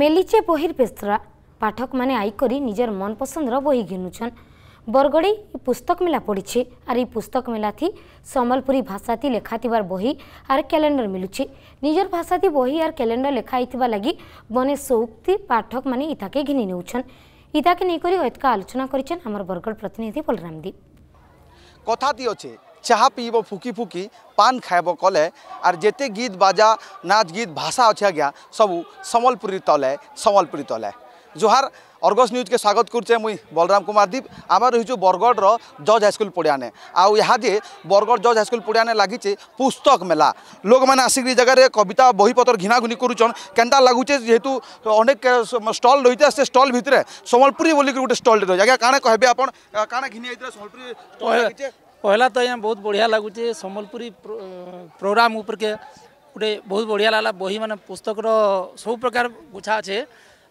মেলিচে বহির পেস্তরা পাঠক মানে আই আইকরি নিজের মন পসন্দর বহি ঘিনুছন বরগড়ে পুস্তক মেলা পড়িছে আর এই পুস্তক মেলাথি সম্বলপুরী লেখা লেখাথিবার বহি আর ক্যালেন্ডর মিলুছে নিজের ভাষাতি বহি আর ক্যালেন্ডর লেখা হইথিবা লাগি বনে সৌক্তি পাঠক মানে ইতাকে ঘিনি নেউছন ইতাকে নেই করে অতকা আলোচনা করেছেন আমার বরগড় প্রতিনিধি বলরাম কথা কথাটি অছে चाह पीब फुकी फुकी पान खाएब कले आर जिते गीत बाजा नाच गीत भाषा अच्छे आज्ञा सबू समलपुरी तले समबलपुरी तले जोहार अर्गस न्यूज के स्वागत करुचे मुई बलराम कुमार दीप आम रही बरगड़ जज हाईस्कल पड़ियाने आदि बरगढ़ जज हाईस्कल पड़ियाने लगे पुस्तक मेला लोक मैंने आसिक जगार कविता बहीपतर घिनाघुनि करुचन के लगुचे जेहेतु अनेक स्टल रही है से स्टल भितर समबलपुरी बोलिक गोटे स्टल कहे आप कह घिनी पहला तो आज बहुत बढ़िया लगुचे सम्बलपुरी प्रोग्राम उपर के गोटे बहुत बढ़िया लगला बही मान पुस्तक सब प्रकार गुछा अच्छे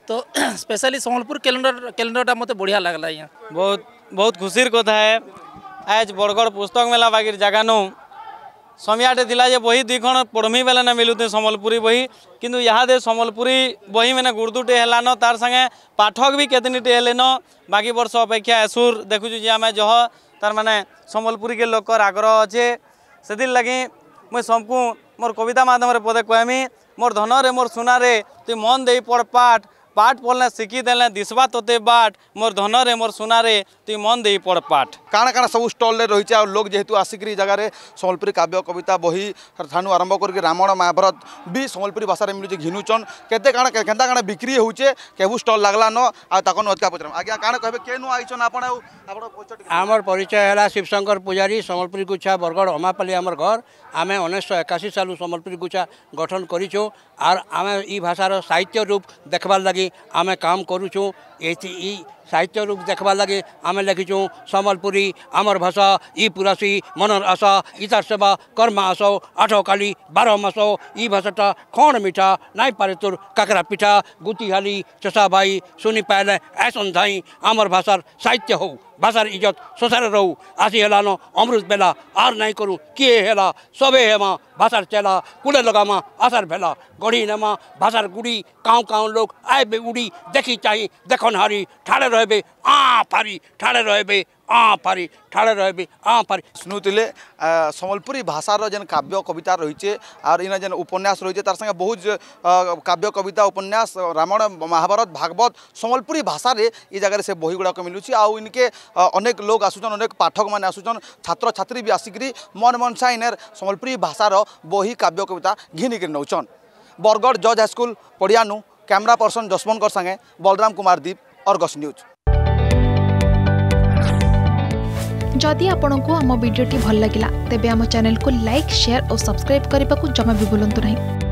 तो स्पेशली सम्बलपुर कैलेंडर कैलेंडरटा मत बढ़िया लगला आज बहुत बहुत खुशी कथा है आज बरगढ़ पुस्तक मेला बाकी जगानू ସମିଆଟେ ଥିଲା ଯେ ବହି ଦୁଇ ଖଣ ପଢ଼ମି ବେଲେ ନା ମିଲୁଥି ସମ୍ବଲପୁରୀ ବହି କିନ୍ତୁ ଇହାଦେ ସମ୍ବଲପୁରୀ ବହି ମାନେ ଗୁର୍ଦୁଟେ ହେଲାନ ତାର୍ ସାଙ୍ଗେ ପାଠକ ବି କେତେନିଟେ ହେଲେନ ବାକି ବର୍ଷ ଅପେକ୍ଷା ଏସୁର ଦେଖୁଛୁ ଯେ ଆମେ ଜହ ତାର୍ ମାନେ ସମ୍ବଲପୁରୀକେ ଲୋକର ଆଗ୍ରହ ଅଛେ ସେଥିର୍ ଲାଗି ମୁଇଁ ସମକୁ ମୋର କବିତା ମାଧ୍ୟମରେ ପଦେ କହମି ମୋର ଧନରେ ମୋର ସୁନାରେ ତୁଇ ମନ ଦେଇ ପଢ଼ ପାଠ পাঠ পড়লে শিখি দেলে দিশবা তোতে বাট মোর ধনরে মোর সোনারে তুই মন দেই পড় পাঠ কাণ কাণ সব স্টলরে রয়েছে আর লোক যেহেতু আসিকি জায়গায় সম্বলপুরী কাব্য কবিতা বহি ঠানু আরম্ভ করি রামায়ণ মহাভারত বি সম্বলপুরী ভাষায় মিলুছে ঘিনুচন কেতে কাণ কেনা কাণ বিক্রি হচ্ছে কেবু স্টল লাগলা ন আক নদকা পচার আজ্ঞা কাণ কে কেন আইছন আপনার আমার পরিচয় হল শিবশঙ্কর পূজারী সম্বলপুরী গুচ্ছা বরগড় অমাপালি আমার ঘর আমি উনিশশো একাশি সালু সম্বলপুরী গুচ্ছা গঠন করিছু আর আমি এই ভাষার সাহিত্য রূপ দেখবার লাগি आम काम करुचुँ ये साहित्य रूप देखबार लगे आम लिखिछुँ सम्बलपुरी आमर भाषा इ पुरासी मनर आशा इतार सेवा कर्म आसौ आठ काली बाह्र मासौ ई भाषाटा खण मिठा नाई पारे तोर काकरा पिठा गुती हाली चसा भाई सुनि पाएले ऐसन धाई आमर भाषार साहित्य हो भाषार इज्जत सोसार रो आसी हेलान अमृत बेला आर नाई करूँ किए है सबे हेमा भाषार चेला कूड़े लगामा आशार भेला गढ़ी नेमा भाषार गुड़ी काँ गाँव लोग आए उड़ी देखी चाही देख জীবন হারি ঠাড়ে রহবে আ পারি ঠাড়ে রহবে আ পারি ঠাড়ে রহবে আ পারি শুনুলে সম্বলপুরী ভাষার যেন কাব্য কবিতা রয়েছে আর ইনা যেন উপন্যাস রয়েছে তার সঙ্গে বহু কাব্য কবিতা উপন্যাস রামায়ণ মহাভারত ভাগবত সম্বলপুরী ভাষায় এই জায়গায় সে বহি গুড়াক মিলুছি আনকে অনেক লোক আসুছন অনেক পাঠক মানে আসুছন ছাত্রছাত্রী বি আসিকি মন মনসা ইনের সম্বলপুরী ভাষার বহি কাব্য কবিতা ঘিনিকি নৌছন বরগড় জজ হাইস্কুল পড়িয়ানু कैमरा पर्सन कर संगे बलराम कुमार दीप अर्गस न्यूज जदि आपण को आम भिडी भल लगा तेब आम चेल को लाइक सेयार और सब्सक्राइब करने को जमा भी बुलां नहीं